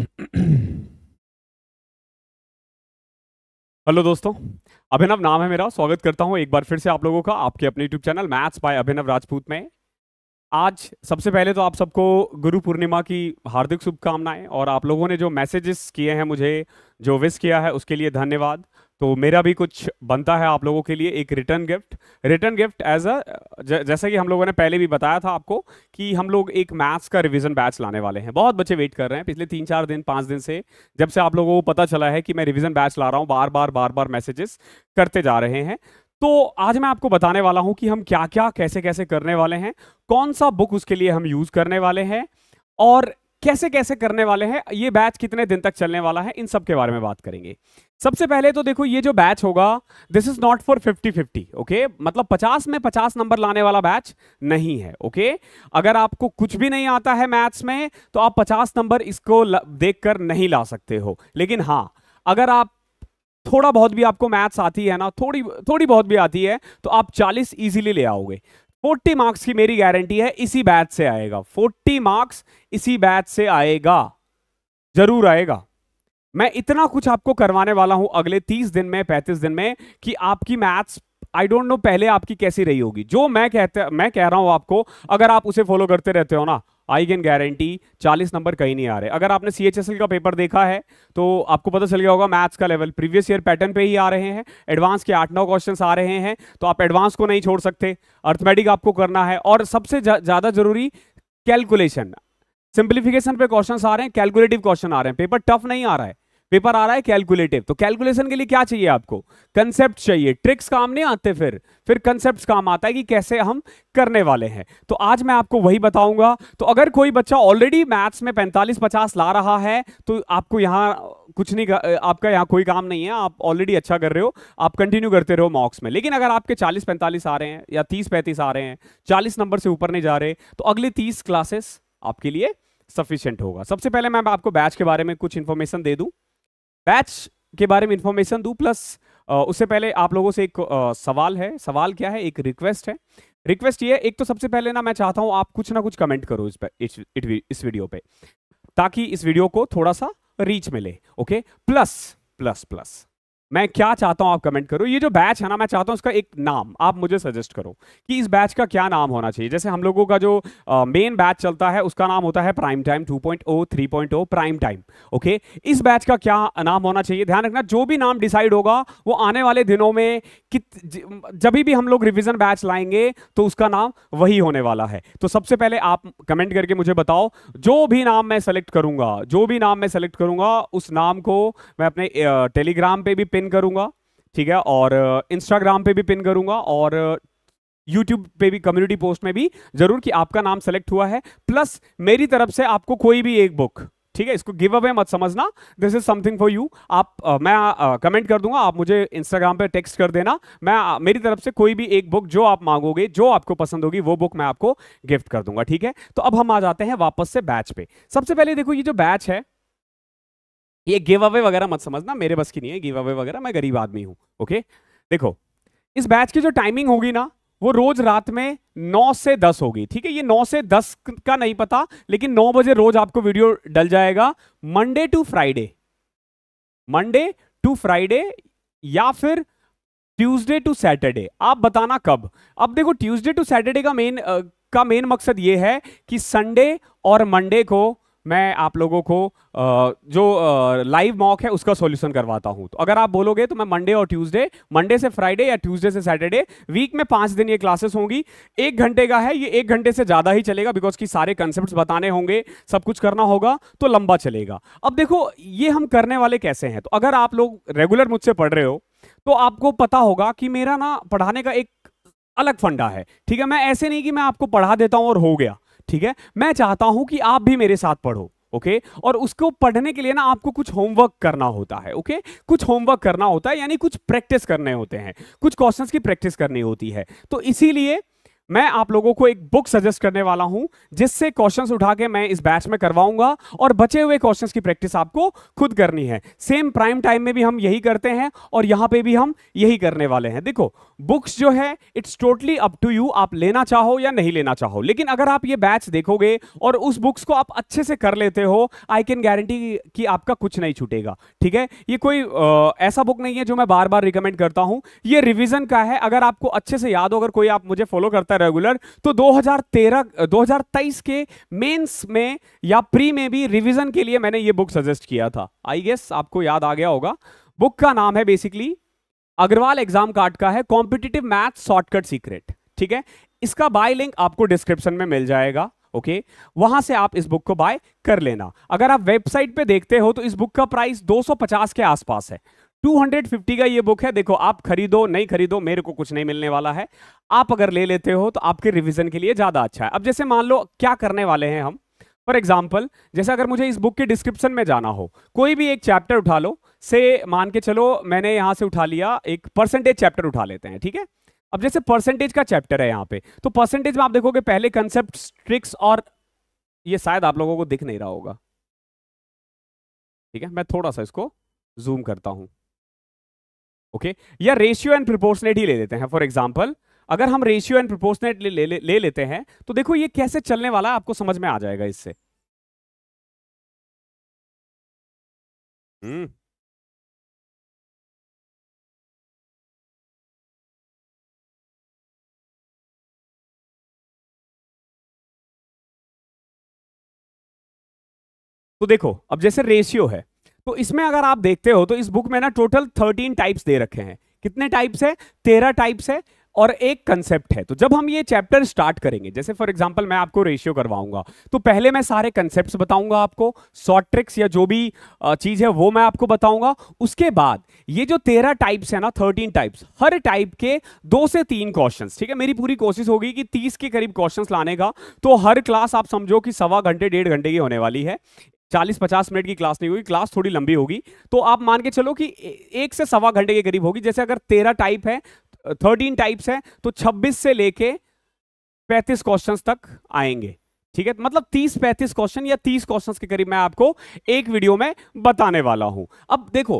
Hello दोस्तों अभिनव नाम है मेरा स्वागत करता हूं एक बार फिर से आप लोगों का आपके अपने YouTube channel maths by Abhinav Rajput में आज सबसे पहले तो आप सबको गुरु पूर्णिमा की हार्दिक शुभकामनाएं और आप लोगों ने जो मैसेजेस किए हैं मुझे जो विश किया है उसके लिए धन्यवाद तो मेरा भी कुछ बनता है आप लोगों के लिए एक return gift return gift as a जैसा कि हम लोगों ने पहले भी बताया था आपको कि हम लोग एक मैथ्स का रिवीजन बैच लाने वाले हैं बहुत बच्चे वेट कर रहे हैं पिछले तीन चार दिन पाँच दिन से जब से आप लोगों को पता चला है कि मैं रिविज़न बैच ला रहा हूँ बार बार बार बार मैसेजेस करते जा रहे हैं तो आज मैं आपको बताने वाला हूँ कि हम क्या क्या कैसे कैसे करने वाले हैं कौन सा बुक उसके लिए हम यूज़ करने वाले हैं और कैसे कैसे करने वाले हैं ये बैच कितने दिन तक चलने वाला है इन सब के बारे में बात करेंगे सबसे पहले तो देखो ये जो बैच होगा this is not for 50 50 okay मतलब 50 में 50 नंबर लाने वाला बैच नहीं है ओके okay? अगर आपको कुछ भी नहीं आता है मैथ्स में तो आप 50 नंबर इसको देखकर नहीं ला सकते हो लेकिन हाँ अगर आप थोड़ा बहुत भी आपको मैथ्स आती है ना थोड़ी थोड़ी बहुत भी आती है तो आप 40 इजीली ले आओगे फोर्टी मार्क्स की मेरी गारंटी है इसी बैच से आएगा फोर्टी मार्क्स इसी बैच से आएगा जरूर आएगा मैं इतना कुछ आपको करवाने वाला हूं अगले तीस दिन में पैंतीस दिन में कि आपकी मैथ्स आई डोंट नो पहले आपकी कैसी रही होगी जो मैं कहते मैं कह रहा हूं आपको अगर आप उसे फॉलो करते रहते हो ना आई कैन गारंटी 40 नंबर कहीं नहीं आ रहे अगर आपने सी का पेपर देखा है तो आपको पता चल गया होगा मैथ्स का लेवल प्रीवियस ईयर पैटर्न पे ही आ रहे हैं एडवांस के आठ नौ क्वेश्चन आ रहे हैं तो आप एडवांस को नहीं छोड़ सकते अर्थमेटिक आपको करना है और सबसे ज़्यादा जरूरी कैलकुलेशन सिंप्लीफिकेशन पे क्वेश्चन आ रहे हैं कैलकुलेटिव क्वेश्चन आ रहे हैं पेपर टफ नहीं आ रहा है पेपर आ रहा है कैलकुलेटिव तो कैलकुलेशन के लिए क्या चाहिए आपको कंसेप्ट चाहिए ट्रिक्स काम नहीं आते फिर फिर कंसेप्ट काम आता है कि कैसे हम करने वाले हैं तो आज मैं आपको वही बताऊंगा तो अगर कोई बच्चा ऑलरेडी मैथ्स में पैंतालीस पचास ला रहा है तो आपको यहाँ कुछ नहीं आपका यहाँ कोई काम नहीं है आप ऑलरेडी अच्छा कर रहे हो आप कंटिन्यू करते रहो मॉक्स में लेकिन अगर आपके 40-45 आ रहे हैं या 30-35 आ रहे हैं 40 नंबर से ऊपर नहीं जा रहे तो अगले 30 क्लासेस आपके लिए सफिशियंट होगा सबसे पहले मैं आपको बैच के बारे में कुछ इन्फॉर्मेशन दे दूं बैच के बारे में इंफॉर्मेशन दू प्लस उससे पहले आप लोगों से एक सवाल है सवाल क्या है एक रिक्वेस्ट है रिक्वेस्ट ये एक तो सबसे पहले ना मैं चाहता हूं आप कुछ ना कुछ कमेंट करो इस पर इस वीडियो पे ताकि इस वीडियो को थोड़ा सा रीच मिले ओके प्लस प्लस प्लस मैं क्या चाहता हूं आप कमेंट करो ये जो बैच है ना मैं चाहता हूं उसका एक नाम आप मुझे सजेस्ट करो कि इस बैच का क्या नाम होना चाहिए जैसे हम लोगों का जो मेन बैच चलता है उसका नाम होता है prime time 2.0 3.0 prime time okay इस बैच का क्या नाम होना चाहिए ध्यान रखना जो भी नाम डिसाइड होगा वो आने वाले दिनों में जब भी हम लोग रिविजन बैच लाएंगे तो उसका नाम वही होने वाला है तो सबसे पहले आप कमेंट करके मुझे बताओ जो भी नाम मैं सेलेक्ट करूंगा जो भी नाम मैं सेलेक्ट करूंगा उस नाम को मैं अपने टेलीग्राम पे भी पे पिन करूंगा ठीक है और इंस्टाग्राम पे भी पिन करूंगा और यूट्यूब पे भी कम्युनिटी पोस्ट में भी जरूर कि आपका नाम सेलेक्ट हुआ है प्लस मेरी तरफ से आपको कोई भी एक बुक ठीक है इसको गिव अवे मत समझना this is something for you आप आ, मैं कमेंट कर दूंगा आप मुझे इंस्टाग्राम पे टेक्स्ट कर देना मैं आ, मेरी तरफ से कोई भी एक बुक जो आप मांगोगे जो आपको पसंद होगी वो बुक मैं आपको गिफ्ट कर दूंगा ठीक है तो अब हम आ जाते हैं वापस से बैच पे सबसे पहले देखो ये जो बैच है ये गिव अवे वगैरह मत समझना मेरे बस की नहीं है गिव अवे वगैरह मैं गरीब आदमी हूं ओके देखो इस बैच की जो टाइमिंग होगी ना वो रोज रात में 9 से 10 होगी ठीक है ये 9 से 10 का नहीं पता लेकिन 9 बजे रोज आपको वीडियो डल जाएगा Monday to Friday Monday to Friday या फिर ट्यूसडे टू सैटरडे आप बताना कब अब देखो ट्यूसडे टू सैटरडे का मेन का मेन मकसद ये है कि संडे और मंडे को मैं आप लोगों को जो लाइव मॉक है उसका सॉल्यूशन करवाता हूं तो अगर आप बोलोगे तो मैं मंडे और ट्यूसडे मंडे से फ्राइडे या ट्यूसडे से सैटरडे वीक में पांच दिन ये क्लासेस होंगी एक घंटे का है ये एक घंटे से ज़्यादा ही चलेगा बिकॉज की सारे कंसेप्ट बताने होंगे सब कुछ करना होगा तो लंबा चलेगा अब देखो ये हम करने वाले कैसे हैं तो अगर आप लोग रेगुलर मुझसे पढ़ रहे हो तो आपको पता होगा कि मेरा ना पढ़ाने का एक अलग फंडा है ठीक है मैं ऐसे नहीं कि मैं आपको पढ़ा देता हूं और हो गया ठीक है मैं चाहता हूं कि आप भी मेरे साथ पढ़ो ओके okay? और उसको पढ़ने के लिए ना आपको कुछ होमवर्क करना होता है ओके okay? कुछ होमवर्क करना होता है यानी कुछ प्रैक्टिस करने होते हैं कुछ क्वेश्चंस की प्रैक्टिस करनी होती है तो इसीलिए मैं आप लोगों को एक बुक सजेस्ट करने वाला हूं जिससे क्वेश्चंस उठा के मैं इस बैच में करवाऊंगा और बचे हुए क्वेश्चंस की प्रैक्टिस आपको खुद करनी है सेम प्राइम टाइम में भी हम यही करते हैं और यहां पे भी हम यही करने वाले हैं देखो बुक्स जो है it's totally up to you आप लेना चाहो या नहीं लेना चाहो लेकिन अगर आप ये बैच देखोगे और उस बुक्स को आप अच्छे से कर लेते हो आई कैन गारंटी कि आपका कुछ नहीं छूटेगा ठीक है ये कोई आ, ऐसा बुक नहीं है जो मैं बार बार रिकमेंड करता हूं ये रिविजन का है अगर आपको अच्छे से याद हो अगर कोई आप मुझे फॉलो करता रेगुलर तो 2013 2023 के मेंस में या प्री में भी रिवीजन के लिए मैंने ये बुक सजेस्ट किया था आई गेस आपको याद आ गया होगा बुक का नाम है बेसिकली अग्रवाल एग्जाम कार्ड का है कॉम्पिटिटिव मैथ शॉर्टकट सीक्रेट ठीक है इसका बाय लिंक आपको डिस्क्रिप्शन में मिल जाएगा ओके okay? वहां से आप इस बुक को बाय कर लेना अगर आप वेबसाइट पे देखते हो तो इस बुक का प्राइस 250 के आसपास है 250 का ये बुक है देखो आप खरीदो नहीं खरीदो मेरे को कुछ नहीं मिलने वाला है आप अगर ले लेते हो तो आपके रिवीजन के लिए ज़्यादा अच्छा है अब जैसे मान लो क्या करने वाले हैं हम फॉर एग्जाम्पल जैसे अगर मुझे इस बुक के डिस्क्रिप्शन में जाना हो कोई भी एक चैप्टर उठा लो से मान के चलो मैंने यहां से उठा लिया एक परसेंटेज चैप्टर उठा लेते हैं ठीक है अब जैसे परसेंटेज का चैप्टर है यहाँ पे तो परसेंटेज में आप देखोगे पहले कंसेप्ट ट्रिक्स और ये शायद आप लोगों को दिख नहीं रहा होगा ठीक है मैं थोड़ा सा इसको जूम करता हूं ओके okay? या रेशियो एंड प्रोपोर्शनेट ही ले लेते हैं फॉर एग्जाम्पल अगर हम रेशियो एंड प्रोपोर्शनेट ले, ले, ले, ले लेते हैं तो देखो ये कैसे चलने वाला आपको समझ में आ जाएगा इससे hmm. तो देखो अब जैसे रेशियो है तो इसमें अगर आप देखते हो तो इस बुक में ना टोटल थर्टीन टाइप्स दे रखे हैं कितने टाइप्स है तेरह टाइप्स है और एक कंसेप्ट है तो जब हम ये चैप्टर स्टार्ट करेंगे जैसे फॉर एग्जांपल मैं आपको रेशियो करवाऊंगा तो पहले मैं सारे कंसेप्ट बताऊंगा आपको शॉर्ट ट्रिक्स या जो भी चीज़ है वो मैं आपको बताऊंगा उसके बाद ये जो तेरह टाइप्स है ना थर्टीन टाइप्स हर टाइप के दो से तीन क्वेश्चन ठीक है मेरी पूरी कोशिश होगी कि तीस के करीब क्वेश्चन लाने का तो हर क्लास आप समझो कि सवा घंटे डेढ़ घंटे की होने वाली है चालीस पचास मिनट की क्लास नहीं होगी क्लास थोड़ी लंबी होगी तो आप मान के चलो कि एक से सवा घंटे के करीब होगी जैसे अगर तेरह टाइप है थर्टीन टाइप्स है तो छब्बीस से लेके पैंतीस क्वेश्चन तक आएंगे ठीक है मतलब 30 35 क्वेश्चन या 30 क्वेश्चंस के करीब मैं आपको एक वीडियो में बताने वाला हूं अब देखो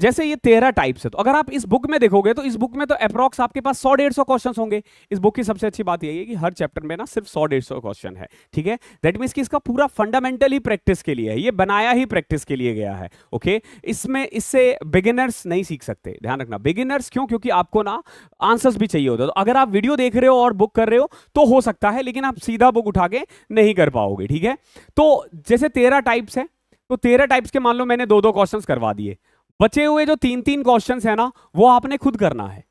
जैसे ये तेरह टाइप्स है तो अगर आप इस बुक में देखोगे तो इस बुक में तो अप्रॉक्स आपके पास सौ डेढ़ सौ क्वेश्चन होंगे इस बुक की सबसे अच्छी बात यही है कि हर चैप्टर में ना सिर्फ सौ डेढ़ सौ क्वेश्चन है ठीक है दैट मीन्स कि इसका पूरा फंडामेंटल ही प्रैक्टिस के लिए है ये बनाया ही प्रैक्टिस के लिए गया है ओके इसमें इससे बिगिनर्स नहीं सीख सकते ध्यान रखना बिगिनर्स क्यों क्योंकि आपको ना आंसर्स भी चाहिए होता है तो अगर आप वीडियो देख रहे हो और बुक कर रहे हो तो हो सकता है लेकिन आप सीधा बुक उठा के नहीं कर पाओगे ठीक है तो जैसे तेरह टाइप्स है तो तेरह टाइप्स के मान लो मैंने दो दो क्वेश्चंस करवा दिए बचे हुए जो तीन तीन क्वेश्चन है ना वो आपने खुद करना है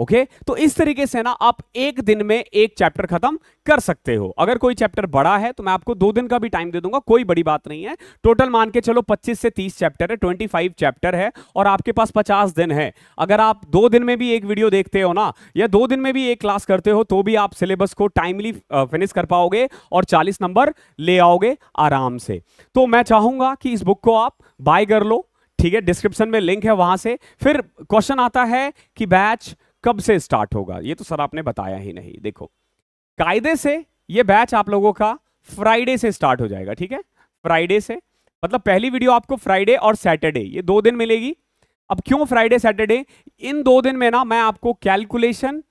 ओके okay? तो इस तरीके से ना आप एक दिन में एक चैप्टर खत्म कर सकते हो अगर कोई चैप्टर बड़ा है तो मैं आपको दो दिन का भी टाइम दे दूंगा कोई बड़ी बात नहीं है टोटल मान के चलो 25 से 30 चैप्टर है 25 चैप्टर है और आपके पास 50 दिन है अगर आप दो दिन में भी एक वीडियो देखते हो ना या दो दिन में भी एक क्लास करते हो तो भी आप सिलेबस को टाइमली फिनिश कर पाओगे और चालीस नंबर ले आओगे आराम से तो मैं चाहूंगा कि इस बुक को आप बाय कर लो ठीक है डिस्क्रिप्शन में लिंक है वहां से फिर क्वेश्चन आता है कि बैच कब से स्टार्ट होगा ये तो सर आपने बताया ही नहीं देखो कायदे से ये बैच आप लोगों का फ्राइडे से स्टार्ट हो जाएगा ठीक है फ्राइडे से मतलब पहली वीडियो आपको फ्राइडे और सैटरडे ये दो दिन मिलेगी अब क्यों फ्राइडे सैटरडे इन दो दिन में ना मैं आपको कैलकुलेशन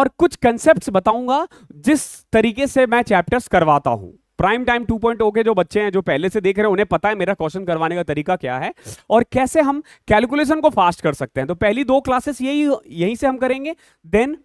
और कुछ कंसेप्ट बताऊंगा जिस तरीके से मैं चैप्टर्स करवाता हूं प्राइम टाइम 2.0 के जो बच्चे हैं जो पहले से देख रहे हैं उन्हें पता है मेरा क्वेश्चन करवाने का तरीका क्या है और कैसे हम कैलकुलेशन को फास्ट कर सकते हैं तो पहली दो क्लासेस यही यहीं से हम करेंगे देन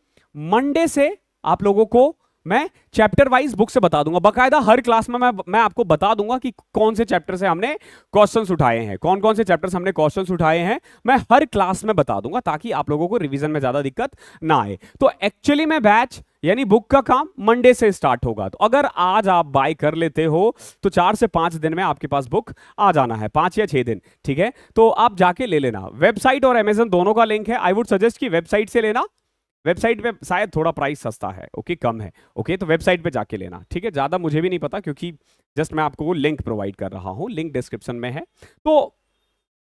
मंडे से आप लोगों को मैं चैप्टर वाइज बुक से बता दूंगा बकायदा हर क्लास में मैं मैं आपको बता दूंगा कि कौन से चैप्टर से हमने क्वेश्चंस उठाए हैं कौन कौन से चैप्टर हमने क्वेश्चंस उठाए हैं मैं हर क्लास में बता दूंगा ताकि आप लोगों को रिवीजन में ज़्यादा दिक्कत ना आए तो एक्चुअली मैं बैच यानी बुक का काम मंडे से स्टार्ट होगा तो अगर आज आप बाय कर लेते हो तो चार से पांच दिन में आपके पास बुक आ जाना है पांच या छह दिन ठीक है तो आप जाके ले लेना वेबसाइट और अमेजन दोनों का लिंक है आई वुड सजेस्ट कि वेबसाइट से लेना वेबसाइट पे शायद थोड़ा प्राइस सस्ता है ओके कम है ओके तो वेबसाइट पे जाके लेना ठीक है ज़्यादा मुझे भी नहीं पता क्योंकि जस्ट मैं आपको वो लिंक प्रोवाइड कर रहा हूँ लिंक डिस्क्रिप्शन में है तो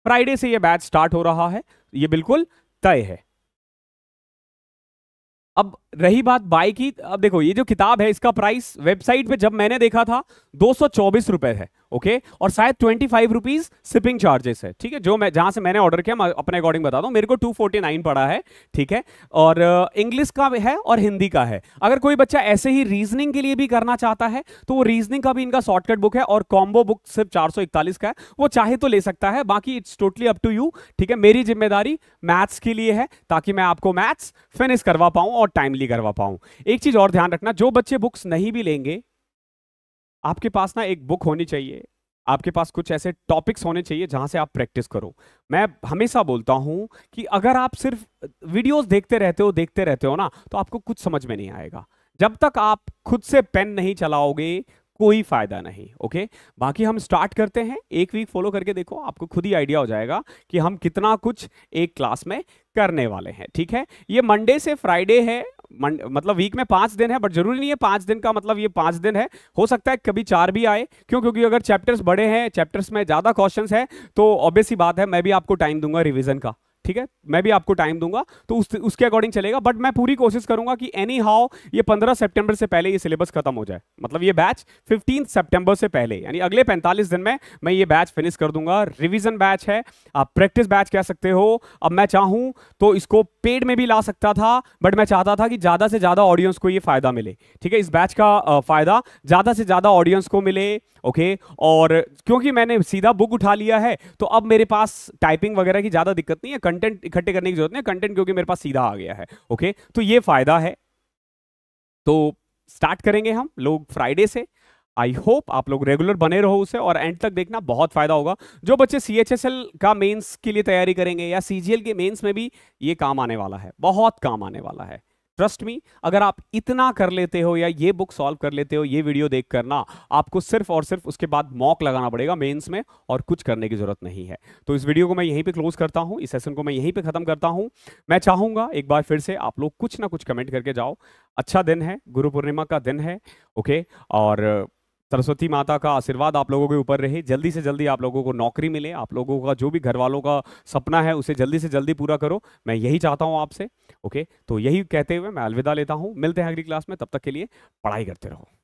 फ्राइडे से ये बैच स्टार्ट हो रहा है ये बिल्कुल तय है अब रही बात बाई की अब देखो ये जो किताब है इसका प्राइस वेबसाइट पे जब मैंने देखा था दो रुपए है ओके और शायद twenty five rupees shipping charges है ठीक है जो मैं जहां से मैंने ऑर्डर किया मैं अपने अकॉर्डिंग बता दूं मेरे को 249 पड़ा है ठीक है और इंग्लिश का है और हिंदी का है अगर कोई बच्चा ऐसे ही रीजनिंग के लिए भी करना चाहता है तो वो रीजनिंग का भी इनका शॉर्टकट बुक है और कॉम्बो बुक सिर्फ चार का है वो चाहे तो ले सकता है बाकी it's totally up to you ठीक है मेरी जिम्मेदारी मैथ्स के लिए है ताकि मैं आपको मैथ्स फिनिश करवा पाऊँ और टाइम असेंबली करवा पाऊं एक चीज़ और ध्यान रखना जो बच्चे बुक्स नहीं भी लेंगे आपके पास ना एक बुक होनी चाहिए आपके पास कुछ ऐसे टॉपिक्स होने चाहिए जहां से आप प्रैक्टिस करो मैं हमेशा बोलता हूं कि अगर आप सिर्फ वीडियोस देखते रहते हो देखते रहते हो ना तो आपको कुछ समझ में नहीं आएगा जब तक आप खुद से पेन नहीं चलाओगे कोई फायदा नहीं ओके बाकी हम स्टार्ट करते हैं एक वीक फॉलो करके देखो आपको खुद ही आइडिया हो जाएगा कि हम कितना कुछ एक क्लास में करने वाले हैं ठीक है ये मंडे से फ्राइडे है मतलब वीक में पांच दिन है बट जरूरी नहीं है पांच दिन का मतलब ये पांच दिन है हो सकता है कभी चार भी आए क्यों क्योंकि अगर चैप्टर्स बड़े हैं चैप्टर्स में ज़्यादा क्वेश्चन है तो ही बात है मैं भी आपको टाइम दूंगा रिविजन का ठीक है मैं भी आपको टाइम दूंगा तो उस, उसके अकॉर्डिंग चलेगा बट मैं पूरी कोशिश करूंगा कि एनी हाउ ये 15 सितंबर से पहले ये सिलेबस खत्म हो जाए मतलब ये बैच 15 सितंबर से पहले यानी अगले 45 दिन में मैं ये बैच फिनिश कर दूंगा रिवीजन बैच है आप प्रैक्टिस बैच कह सकते हो अब मैं चाहूँ तो इसको पेड में भी ला सकता था बट मैं चाहता था कि ज़्यादा से ज़्यादा ऑडियंस को ये फ़ायदा मिले ठीक है इस बैच का फ़ायदा ज़्यादा से ज़्यादा ऑडियंस को मिले ओके और क्योंकि मैंने सीधा बुक उठा लिया है तो अब मेरे पास टाइपिंग वगैरह की ज़्यादा दिक्कत नहीं है कंटेंट इकट्ठे करने की जरूरत नहीं कंटेंट क्योंकि मेरे पास सीधा आ गया है ओके तो ये फायदा है तो स्टार्ट करेंगे हम लोग फ्राइडे से आई होप आप लोग रेगुलर बने रहो उसे और एंड तक देखना बहुत फायदा होगा जो बच्चे सी एच एस एल का मेन्स के लिए तैयारी करेंगे या सी जी एल के मेन्स में भी ये काम आने वाला है बहुत काम आने वाला है ट्रस्ट मी अगर आप इतना कर लेते हो या ये बुक सॉल्व कर लेते हो ये वीडियो देख करना आपको सिर्फ और सिर्फ उसके बाद मॉक लगाना पड़ेगा मेंस में और कुछ करने की जरूरत नहीं है तो इस वीडियो को मैं यहीं पे क्लोज करता हूँ इस सेशन को मैं यहीं पे खत्म करता हूँ मैं चाहूंगा एक बार फिर से आप लोग कुछ ना कुछ कमेंट करके जाओ अच्छा दिन है गुरु पूर्णिमा का दिन है ओके और सरस्वती माता का आशीर्वाद आप लोगों के ऊपर रहे जल्दी से जल्दी आप लोगों को नौकरी मिले आप लोगों का जो भी घर वालों का सपना है उसे जल्दी से जल्दी पूरा करो मैं यही चाहता हूँ आपसे ओके तो यही कहते हुए मैं अलविदा लेता हूँ मिलते हैं अगली क्लास में तब तक के लिए पढ़ाई करते रहो